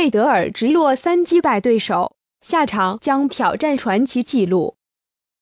费德尔直落三击败对手，下场将挑战传奇纪录。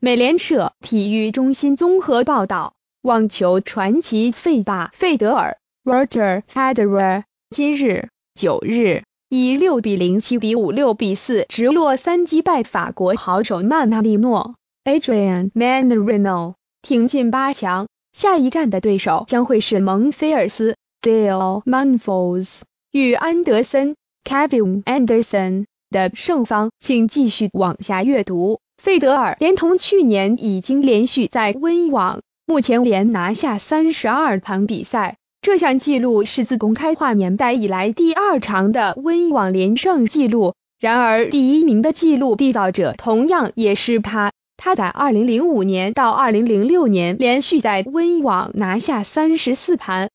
美联社体育中心综合报道：网球传奇费霸费德尔 （Roger Federer） 今日九日以六比零、七比五、六比四直落三击败法国好手纳纳利诺 （Adrian m a n a r i n o 挺进八强。下一站的对手将会是蒙菲尔斯 （Dale m a n p h a l s 与安德森。Kevin Anderson 的胜方，请继续往下阅读。费德尔连同去年已经连续在温网目前连拿下三十二盘比赛，这项纪录是自公开化年代以来第二长的温网连胜纪录。然而，第一名的纪录缔造者同样也是他，他在二零零五年到二零零六年连续在温网拿下三十四盘。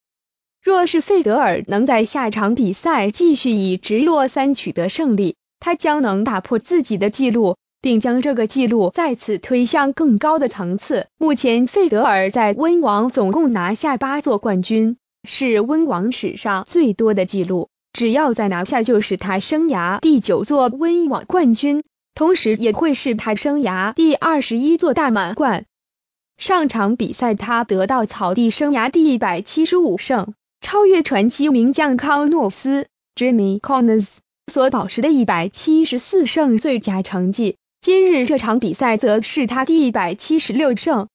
若是费德尔能在下场比赛继续以直落三取得胜利，他将能打破自己的记录，并将这个记录再次推向更高的层次。目前，费德尔在温网总共拿下八座冠军，是温网史上最多的记录。只要再拿下，就是他生涯第九座温网冠军，同时也会是他生涯第二十一座大满贯。上场比赛，他得到草地生涯第一百七十五胜。超越传奇名将康诺斯 （Jimmy Connors） 所保持的一百七十四胜最佳成绩。今日这场比赛则是他第一百七十六胜。